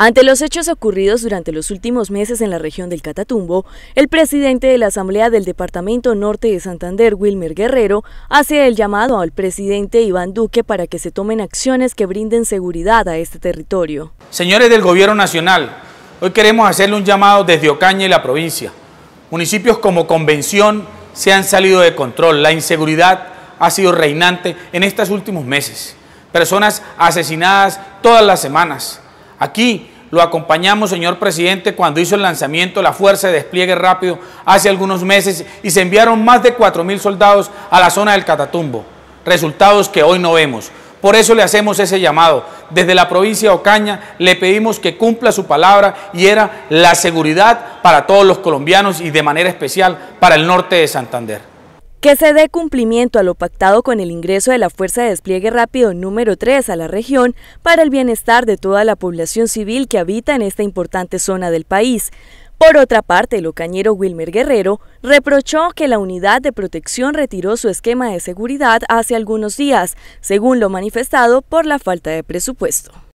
Ante los hechos ocurridos durante los últimos meses en la región del Catatumbo, el presidente de la Asamblea del Departamento Norte de Santander, Wilmer Guerrero, hace el llamado al presidente Iván Duque para que se tomen acciones que brinden seguridad a este territorio. Señores del Gobierno Nacional, hoy queremos hacerle un llamado desde Ocaña y la provincia. Municipios como Convención se han salido de control, la inseguridad ha sido reinante en estos últimos meses. Personas asesinadas todas las semanas Aquí lo acompañamos, señor presidente, cuando hizo el lanzamiento de la Fuerza de Despliegue Rápido hace algunos meses y se enviaron más de 4.000 soldados a la zona del Catatumbo. Resultados que hoy no vemos. Por eso le hacemos ese llamado. Desde la provincia de Ocaña le pedimos que cumpla su palabra y era la seguridad para todos los colombianos y de manera especial para el norte de Santander que se dé cumplimiento a lo pactado con el ingreso de la Fuerza de Despliegue Rápido número 3 a la región para el bienestar de toda la población civil que habita en esta importante zona del país. Por otra parte, el ocañero Wilmer Guerrero reprochó que la unidad de protección retiró su esquema de seguridad hace algunos días, según lo manifestado por la falta de presupuesto.